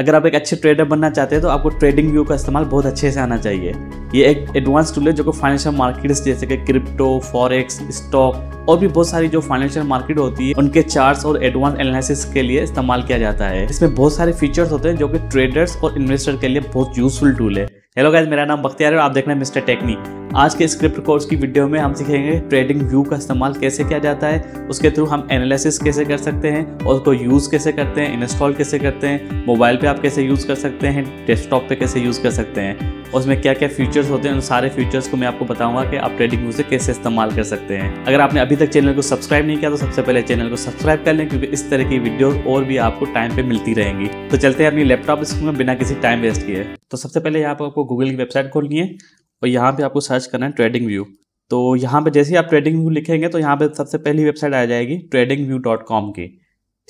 अगर आप एक अच्छे ट्रेडर बनना चाहते हैं तो आपको ट्रेडिंग व्यू का इस्तेमाल बहुत अच्छे से आना चाहिए ये एक एडवांस टूल है जो कि फाइनेंशियल मार्केट्स जैसे कि क्रिप्टो फॉरेक्स स्टॉक और भी बहुत सारी जो फाइनेंशियल मार्केट होती है उनके चार्ट्स और एडवांस एनालिसिस के लिए इस्तेमाल किया जाता है इसमें बहुत सारे फीचर्स होते हैं जो कि ट्रेडर्स और इन्वेस्टर के लिए बहुत यूजफुल टूल है हेलो गाइज मेरा नाम बख्तियार है आप देख रहे हैं मिस्टर टेक्निक आज के स्क्रिप्ट कोर्स की वीडियो में हम सीखेंगे ट्रेडिंग व्यू का इस्तेमाल कैसे किया जाता है उसके थ्रू हम एनालिसिस कैसे कर सकते हैं और उसको यूज़ कैसे करते हैं इंस्टॉल कैसे करते हैं मोबाइल पे आप कैसे यूज़ कर सकते हैं डेस्कटॉप पे कैसे यूज़ कर सकते हैं उसमें क्या क्या फीचर्स होते हैं उन सारे फीचर्स को मैं आपको बताऊंगा कि आप ट्रेडिंग व्यू से कैसे इस्तेमाल कर सकते हैं अगर आपने अभी तक चैनल को सब्सक्राइब नहीं किया तो सबसे पहले चैनल को सब्सक्राइब कर लें क्योंकि इस तरह की वीडियो और भी आपको टाइम पे मिलती रहेंगी तो चलते हैं अपनी लैपटॉप स्क्रीन में बिना किसी टाइम वेस्ट किए तो सबसे पहले यहाँ पर आपको गूगल की वेबसाइट खोलनी है और यहाँ पे आपको सर्च करना है ट्रेडिंग व्यू तो यहाँ पे जैसे ही आप ट्रेडिंग व्यू लिखेंगे तो यहाँ पे सबसे पहली वेबसाइट आ जाएगी ट्रेडिंग व्यू डॉट कॉम की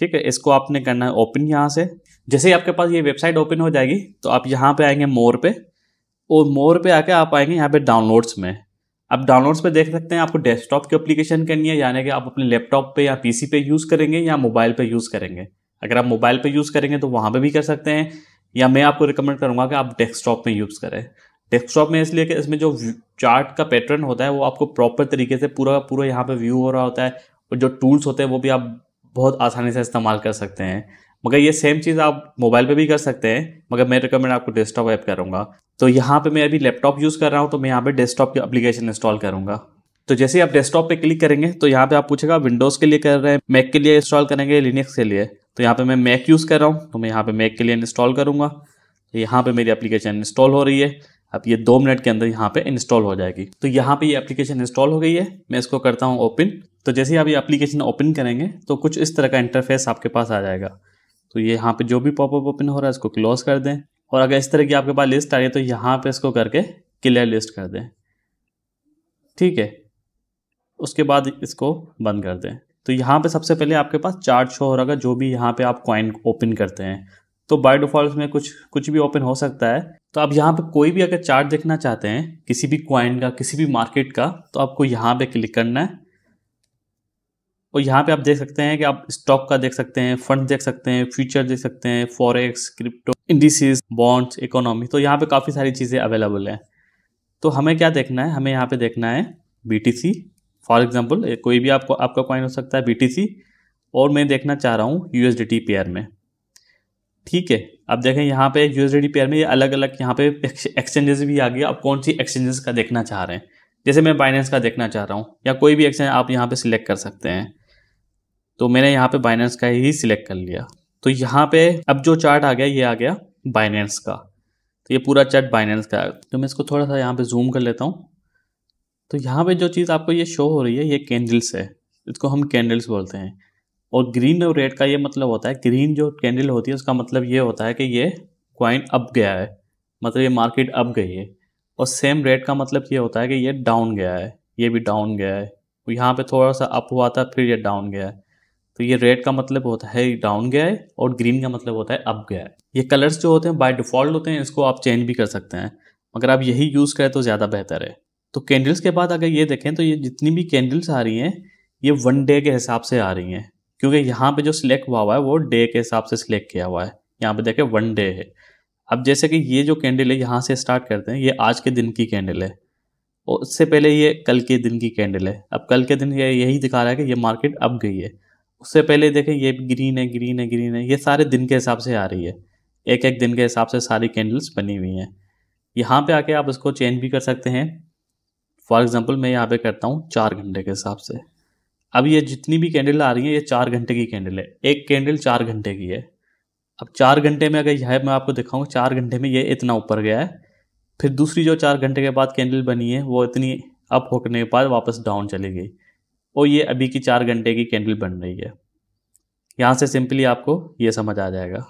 ठीक है इसको आपने करना है ओपन यहाँ से जैसे ही आपके पास ये वेबसाइट ओपन हो जाएगी तो आप यहाँ पे आएंगे मोर पे और मोर पे आके आप आएंगे यहाँ पे डाउनलोड्स में आप डाउनलोड्स पे देख सकते हैं आपको डेस्कटॉप की एप्लीकेशन करनी है यानी कि आप अपने लैपटॉप पे या पीसी पे यूज़ करेंगे या मोबाइल पे यूज़ करेंगे अगर आप मोबाइल पे यूज़ करेंगे तो वहाँ पे भी कर सकते हैं या मैं आपको रिकमेंड करूँगा कि आप डेस्कटॉप में यूज़ करें डेस्कटॉप में इसलिए कि इसमें जो चार्ट का पैटर्न होता है वो आपको प्रॉपर तरीके से पूरा पूरा यहाँ पे व्यू हो रहा होता है और जो टूल्स होते हैं वो भी आप बहुत आसानी से इस्तेमाल कर सकते हैं मगर ये सेम चीज़ आप मोबाइल पे भी कर सकते हैं मगर मैं रिकमेंड आपको डेस्कटॉप ऐप करूँगा तो यहाँ पे मैं अभी लैपटॉप यूज़ कर रहा हूँ तो मैं यहाँ पे डेस्कटॉप की अप्लीकेशन इंस्टॉल करूँगा तो जैसे ही आप डेस्कटॉप पे क्लिक करेंगे तो यहाँ पे आप पूछेगा विंडोज़ के लिए कर रहे हैं मैक के लिए इंस्टॉल करेंगे लिनक्स के लिए तो यहाँ पे मैं मैक यूज़ कर रहा हूँ तो मैं यहाँ पे मैक के लिए इंस्टॉल करूँगा तो यहाँ पे मेरी एप्लीकेशन इंस्टॉल हो रही है अब ये दो मिनट के अंदर यहाँ पे इंस्टॉल हो जाएगी तो यहाँ पे ये एप्लीकेशन इंस्टॉल हो गई है मैं इसको करता हूँ ओपन तो जैसे ही आप ये एप्लीकेशन ओपन करेंगे तो कुछ इस तरह का इंटरफेस आपके पास आ जाएगा तो ये यहाँ पे जो भी पॉपअप ओपन हो रहा है इसको क्लोज कर दें और अगर इस तरह की आपके पास लिस्ट आ रही है तो यहाँ पे इसको करके क्लियर लिस्ट कर दें ठीक है उसके बाद इसको बंद कर दें तो यहाँ पे सबसे पहले आपके पास चार्ट शो हो रहा होगा जो भी यहाँ पे आप कॉइन ओपन करते हैं तो बाय डिफ़ॉल्ट में कुछ कुछ भी ओपन हो सकता है तो आप यहाँ पे कोई भी अगर चार्ट देखना चाहते हैं किसी भी क्वाइन का किसी भी मार्केट का तो आपको यहाँ पे क्लिक करना है और यहाँ पे आप देख सकते हैं कि आप स्टॉक का देख सकते हैं फंड देख सकते हैं फ्यूचर देख सकते हैं forex crypto indices bonds economy तो यहाँ पे काफ़ी सारी चीज़ें अवेलेबल हैं तो हमें क्या देखना है हमें यहाँ पे देखना है बी फॉर एग्जाम्पल कोई भी आपको आपका क्वाइन हो सकता है बी टी सी और मैं देखना चाह रहा हूँ यू एस में ठीक है अब देखें यहाँ पे डी पेयर में ये अलग अलग यहाँ पे एक्सचेंजेस भी आ गया आप कौन सी एक्सचेंजेस का देखना चाह रहे हैं जैसे मैं बाइनेंस का देखना चाह रहा हूँ या कोई भी एक्सचेंज आप यहाँ पे सिलेक्ट कर सकते हैं तो मैंने यहाँ पे बाइनेंस का ही सिलेक्ट कर लिया तो यहाँ पे अब जो चार्ट आ गया ये आ गया बाइनेंस का तो ये पूरा चार्ट बाइनेंस का तो मैं इसको थोड़ा सा यहाँ पर जूम कर लेता हूँ तो यहाँ पर जो चीज़ आपको ये शो हो रही है ये कैंडल्स है इसको हम कैंडल्स बोलते हैं और ग्रीन और रेड का ये मतलब होता है ग्रीन जो कैंडल होती है उसका मतलब ये होता है कि ये क्वाइन अप गया है मतलब ये मार्केट अप गई है और सेम रेड का मतलब ये होता है कि ये डाउन गया है ये भी डाउन गया है तो यहाँ पे थोड़ा सा अप हुआ था फिर ये डाउन गया है तो ये रेड का मतलब होता है डाउन गया है और ग्रीन का मतलब होता है अप गया है ये कलर्स जो होते हैं बाय डिफ़ॉल्ट होते हैं इसको आप चेंज भी कर सकते हैं मगर आप यही यूज़ करें तो ज़्यादा बेहतर है तो कैंडल्स के बाद अगर ये देखें तो ये जितनी भी कैंडल्स आ रही हैं ये वन डे के हिसाब से आ रही हैं क्योंकि यहाँ पे जो सिलेक्ट हुआ हुआ है वो डे के हिसाब से सिलेक्ट किया हुआ है यहाँ पे देखें वन डे है अब जैसे कि ये जो कैंडल है यहाँ से स्टार्ट करते हैं ये आज के दिन की कैंडल है और उससे पहले ये कल के दिन की कैंडल है अब कल के दिन ये यही दिखा रहा है कि ये मार्केट अब गई है उससे पहले देखें ये ग्रीन है ग्रीन है ग्रीन है ये सारे दिन के हिसाब से आ रही है एक एक दिन के हिसाब से सारी कैंडल्स बनी हुई हैं यहाँ पर आके आप इसको चेंज भी कर सकते हैं फॉर एग्ज़ाम्पल मैं यहाँ पर करता हूँ चार घंटे के हिसाब से अब ये जितनी भी कैंडल आ रही है ये चार घंटे की कैंडल है एक कैंडल चार घंटे की है अब चार घंटे में अगर यह मैं आपको दिखाऊँ चार घंटे में ये इतना ऊपर गया है फिर दूसरी जो चार घंटे के बाद कैंडल बनी है वो इतनी अप होने के बाद वापस डाउन चली गई और ये अभी की चार घंटे की कैंडल बन रही है यहाँ से सिंपली आपको ये समझ आ जाएगा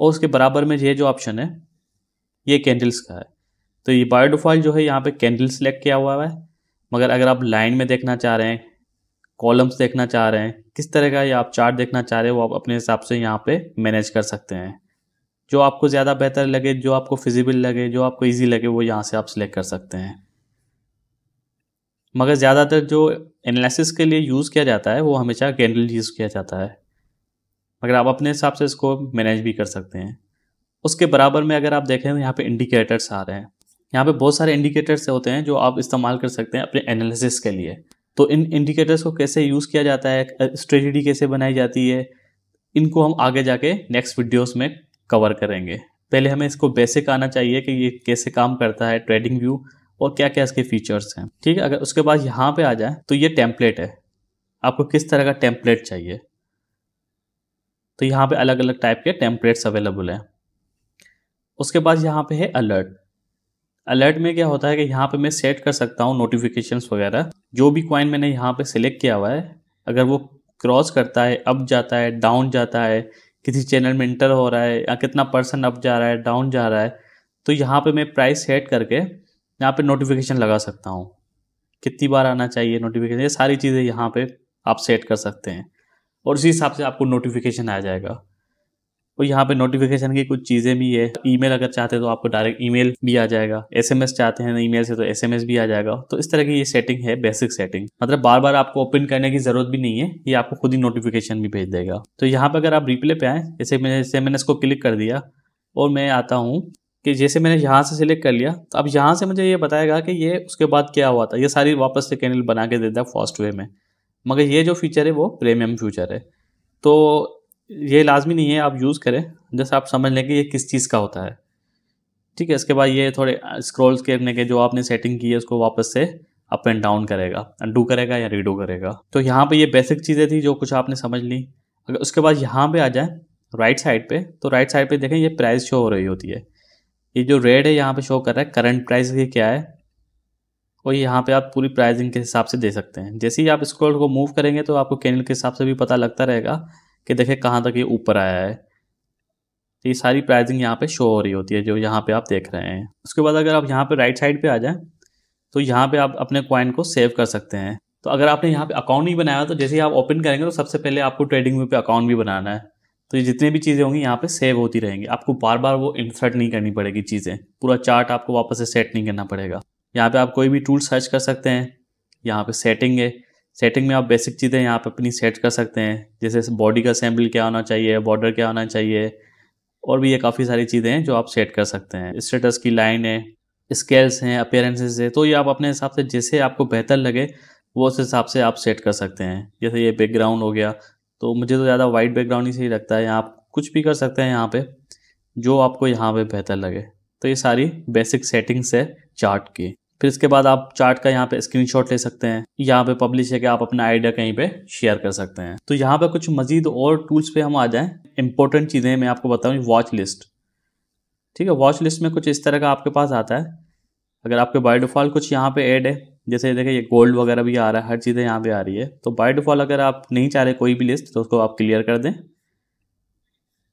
और उसके बराबर में ये जो ऑप्शन है ये कैंडल्स का है तो ये बायोडोफाइल जो है यहाँ पे कैंडल सेलेक्ट किया हुआ है मगर अगर आप लाइन में देखना चाह रहे हैं कॉलम्स देखना चाह रहे हैं किस तरह का ये आप चार्ट देखना चाह रहे हैं वो आप अपने हिसाब से यहाँ पे मैनेज कर सकते हैं जो आपको ज़्यादा बेहतर लगे जो आपको फिजिबल लगे जो आपको ईजी लगे वो यहाँ से आप सिलेक्ट कर सकते हैं मगर ज़्यादातर जो एनालिसिस के लिए यूज़ किया जाता है वो हमेशा कैंडल यूज़ किया जाता है मगर आप अपने हिसाब से इसको मैनेज भी कर सकते हैं उसके बराबर में अगर आप देखें तो यहाँ पे इंडिकेटर्स आ रहे हैं यहाँ पे बहुत सारे इंडिकेटर्स होते हैं जो आप इस्तेमाल कर सकते हैं अपने एनालिसिस के लिए तो इन इंडिकेटर्स को कैसे यूज़ किया जाता है स्ट्रेटजी कैसे बनाई जाती है इनको हम आगे जाके नेक्स्ट वीडियोस में कवर करेंगे पहले हमें इसको बेसिक आना चाहिए कि ये कैसे काम करता है ट्रेडिंग व्यू और क्या क्या इसके फीचर्स हैं ठीक है अगर उसके बाद यहाँ पे आ जाए तो ये टेम्पलेट है आपको किस तरह का टेम्पलेट चाहिए तो यहाँ पे अलग अलग टाइप के टेम्पलेट्स अवेलेबल हैं उसके बाद यहाँ पे है अलर्ट अलर्ट में क्या होता है कि यहाँ पे मैं सेट कर सकता हूँ नोटिफिकेशंस वगैरह जो भी क्वाइन मैंने यहाँ पे सिलेक्ट किया हुआ है अगर वो क्रॉस करता है अप जाता है डाउन जाता है किसी चैनल में इंटर हो रहा है या कितना परसेंट अप जा रहा है डाउन जा रहा है तो यहाँ पे मैं प्राइस सेट करके यहाँ पे नोटिफिकेशन लगा सकता हूँ कितनी बार आना चाहिए नोटिफिकेशन ये सारी चीज़ें यहाँ पे आप सेट कर सकते हैं और उसी हिसाब से आपको नोटिफिकेशन आ जाएगा और यहाँ पे नोटिफिकेशन की कुछ चीज़ें भी है ईमेल अगर चाहते हैं तो आपको डायरेक्ट ईमेल भी आ जाएगा एसएमएस चाहते हैं ईमेल से तो एसएमएस भी आ जाएगा तो इस तरह की ये सेटिंग है बेसिक सेटिंग मतलब बार बार आपको ओपन करने की जरूरत भी नहीं है ये आपको खुद ही नोटिफिकेशन भी भेज देगा तो यहाँ पर अगर आप रिप्ले पे आए जैसे मैंने जैसे मैंने इसको क्लिक कर दिया और मैं आता हूँ कि जैसे मैंने यहाँ से सिलेक्ट कर लिया तो अब यहाँ से मुझे ये बताएगा कि ये उसके बाद क्या हुआ था ये सारी वापस से कैनल बना के देता है फर्स्ट वे में मगर ये जो फीचर है वो प्रीमियम फीचर है तो ये लाजमी नहीं है आप यूज़ करें जैसे आप समझ लें कि ये किस चीज़ का होता है ठीक है इसके बाद ये थोड़े स्क्रोल्स करने के जो आपने सेटिंग की है उसको वापस से अप एंड डाउन करेगा अंडू करेगा या रीडू करेगा तो यहाँ पे ये बेसिक चीज़ें थी जो कुछ आपने समझ ली अगर उसके बाद यहाँ पे आ जाए राइट साइड पे तो राइट साइड पे देखें ये प्राइस शो हो रही होती है ये जो रेड है यहाँ पे शो कर रहा है करंट प्राइस ये क्या है और यहाँ पे आप पूरी प्राइसिंग के हिसाब से दे सकते हैं जैसे ही आप स्क्रोल को मूव करेंगे तो आपको कैनल के हिसाब से भी पता लगता रहेगा कि देखिए कहाँ तक ये ऊपर आया है तो ये सारी प्राइसिंग यहाँ पे शो हो रही होती है जो यहाँ पे आप देख रहे हैं उसके बाद अगर आप यहाँ पे राइट साइड पे आ जाएं तो यहाँ पे आप अपने कॉइन को सेव कर सकते हैं तो अगर आपने यहाँ पे अकाउंट नहीं बनाया तो जैसे ही आप ओपन करेंगे तो सबसे पहले आपको ट्रेडिंग व्यू पे अकाउंट भी बनाना है तो ये जितनी भी चीज़ें होंगी यहाँ पे सेव होती रहेंगी आपको बार बार वो इंसर्ट नहीं करनी पड़ेगी चीज़ें पूरा चार्ट आपको वापस से सेट नहीं करना पड़ेगा यहाँ पे आप कोई भी टूल सर्च कर सकते हैं यहाँ पे सेटिंग है सेटिंग में आप बेसिक चीज़ें यहाँ पे अपनी सेट कर सकते हैं जैसे बॉडी का सैम्पल क्या होना चाहिए बॉर्डर क्या होना चाहिए और भी ये काफ़ी सारी चीज़ें हैं जो आप सेट कर सकते हैं स्टेटस की लाइन है स्केल्स हैं अपेयरेंसेज है तो ये आप अपने हिसाब से जैसे आपको बेहतर लगे वो उस हिसाब से आप सेट कर सकते हैं जैसे ये बैकग्राउंड हो गया तो मुझे तो ज़्यादा वाइट बैकग्राउंड ही सही लगता है आप कुछ भी कर सकते हैं यहाँ पर जो आपको यहाँ पर बेहतर लगे तो ये सारी बेसिक सेटिंग्स है चार्ट की फिर इसके बाद आप चार्ट का यहाँ पे स्क्रीनशॉट ले सकते हैं यहाँ पे पब्लिश है कि आप अपना आइडिया कहीं पे शेयर कर सकते हैं तो यहाँ पे कुछ मजीद और टूल्स पे हम आ जाएं इंपॉर्टेंट चीज़ें मैं आपको बताऊँ वॉच लिस्ट ठीक है वॉच लिस्ट में कुछ इस तरह का आपके पास आता है अगर आपके बाय डिफ़ॉल्ट कुछ यहाँ पे ऐड है जैसे देखिए ये गोल्ड वगैरह भी आ रहा है हर चीज़ें यहाँ पे आ रही है तो बाय डिफ़ॉल्ट अगर आप नहीं चाह रहे कोई भी लिस्ट तो उसको आप क्लियर कर दें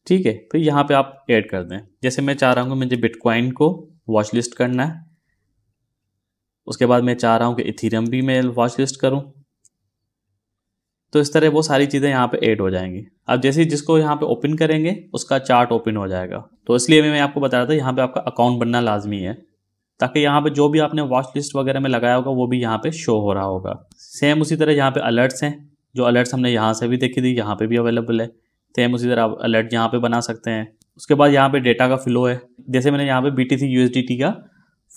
ठीक है फिर यहाँ पे आप ऐड कर दें जैसे मैं चाह रहा हूँ मुझे बिटकॉइन को वॉच लिस्ट करना है उसके बाद मैं चाह रहा हूँ कि इथीरियम भी मैं वॉच लिस्ट करूँ तो इस तरह वो सारी चीज़ें यहाँ पे ऐड हो जाएंगी अब जैसे जिसको यहाँ पे ओपन करेंगे उसका चार्ट ओपन हो जाएगा तो इसलिए मैं आपको बता रहा था यहाँ पे आपका अकाउंट बनना लाजमी है ताकि यहाँ पे जो भी आपने वॉच लिस्ट वगैरह में लगाया होगा वो भी यहाँ पे शो हो रहा होगा सेम उसी तरह यहाँ पे अलर्ट्स हैं जो अलर्ट्स हमने यहाँ से भी देखी थी यहाँ पे भी अवेलेबल है सेम उसी तरह आप अलर्ट यहाँ पे बना सकते हैं उसके बाद यहाँ पे डेटा का फ्लो है जैसे मैंने यहाँ पे बी टी का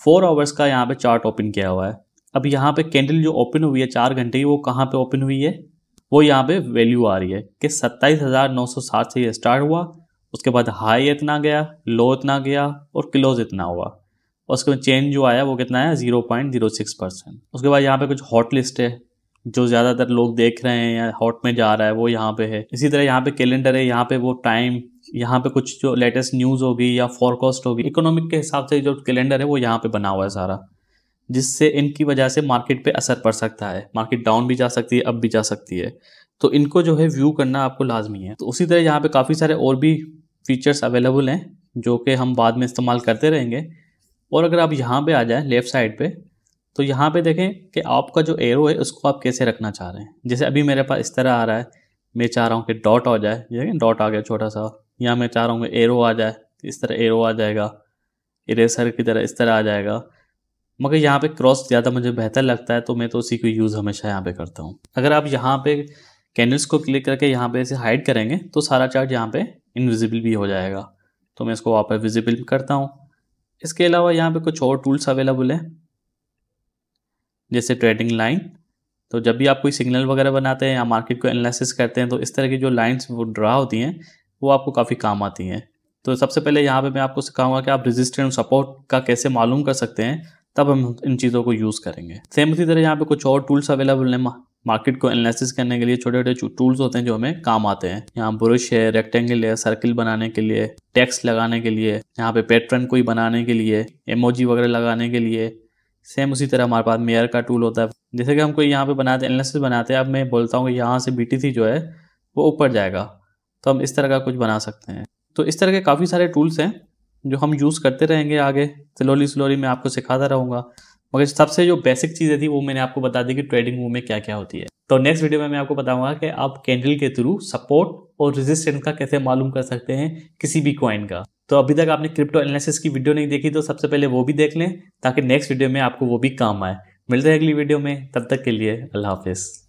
फोर आवर्स का यहाँ पे चार्ट ओपन किया हुआ है अब यहाँ पे कैंडल जो ओपन हुई है चार घंटे की वो कहाँ पे ओपन हुई है वो यहाँ पे वैल्यू आ रही है कि सत्ताईस हज़ार नौ सौ सात से ये स्टार्ट हुआ उसके बाद हाई इतना गया लो इतना गया और क्लोज इतना हुआ और उसके बाद चेंज जो आया वो कितना है zero point zero six percent उसके बाद यहाँ पे कुछ हॉट लिस्ट है जो ज़्यादातर लोग देख रहे हैं या हॉट में जा रहा है वो यहाँ पे है इसी तरह यहाँ पे कैलेंडर है यहाँ पे वो टाइम यहाँ पे कुछ जो लेटेस्ट न्यूज़ होगी या फॉरकास्ट होगी इकोनॉमिक के हिसाब से जो कैलेंडर है वो यहाँ पे बना हुआ है सारा जिससे इनकी वजह से मार्केट पे असर पड़ सकता है मार्केट डाउन भी जा सकती है अप भी जा सकती है तो इनको जो है व्यू करना आपको लाजमी है तो उसी तरह यहाँ पे काफ़ी सारे और भी फीचर्स अवेलेबल हैं जो कि हम बाद में इस्तेमाल करते रहेंगे और अगर आप यहाँ पे आ जाए लेफ़्ट साइड पे तो यहाँ पे देखें कि आपका जो एरो है उसको आप कैसे रखना चाह रहे हैं जैसे अभी मेरे पास इस तरह आ रहा है मैं चाह रहा हूँ कि डॉट हो जाए डॉट आ गया छोटा सा या मैं चाह रहा हूँ एरो आ जाए इस तरह एरो आ जाएगा इरेसर की तरह इस तरह आ जाएगा मगर यहाँ पे क्रॉस ज़्यादा मुझे बेहतर लगता है तो मैं तो उसी को यूज़ हमेशा यहाँ पे करता हूँ अगर आप यहाँ पे कैनल्स को क्लिक करके यहाँ पे इसे हाइड करेंगे तो सारा चार्ट यहाँ पे इनविजिबल भी हो जाएगा तो मैं इसको पर विजिबल करता हूँ इसके अलावा यहाँ पे कुछ और टूल्स अवेलेबल हैं जैसे ट्रेडिंग लाइन तो जब भी आप कोई सिग्नल वगैरह बनाते हैं या मार्केट को एनालिसिस करते हैं तो इस तरह की जो लाइन्स वो ड्रा होती हैं वो आपको काफ़ी काम आती हैं तो सबसे पहले यहाँ पे मैं आपको सिखाऊंगा कि आप रेजिस्टेंस सपोर्ट का कैसे मालूम कर सकते हैं तब हम इन चीज़ों को यूज़ करेंगे सेम उसी तरह यहाँ पे कुछ और टूल्स अवेलेबल हैं मार्केट को एनालिसिस करने के लिए छोटे छोटे टूल्स होते हैं जो हमें काम आते हैं यहाँ ब्रश है रेक्टेंगल है सर्किल बनाने के लिए टेक्स्ट लगाने के लिए यहाँ पे पैटर्न कोई बनाने के लिए एमोजी वगैरह लगाने के लिए सेम उसी तरह हमारे पास मेयर का टूल होता है जैसे कि हम कोई यहाँ पे बनाते एनालिसिस बनाते हैं अब मैं बोलता हूँ कि यहाँ से बी जो है वो ऊपर जाएगा तो हम इस तरह का कुछ बना सकते हैं तो इस तरह के काफ़ी सारे टूल्स हैं जो हम यूज़ करते रहेंगे आगे स्लोली स्लोली मैं आपको सिखाता रहूँगा मगर सबसे जो बेसिक चीज़ें थी वो मैंने आपको बता दी कि ट्रेडिंग रूम में क्या क्या होती है तो नेक्स्ट वीडियो में मैं आपको बताऊंगा कि आप कैंडल के थ्रू सपोर्ट और रेजिस्टेंस का कैसे मालूम कर सकते हैं किसी भी कॉइन का तो अभी तक आपने क्रिप्टो एनालिसिस की वीडियो नहीं देखी तो सबसे पहले वो भी देख लें ताकि नेक्स्ट वीडियो में आपको वो भी काम आए मिलते हैं अगली वीडियो में तब तक के लिए अल्लाह हाफिज़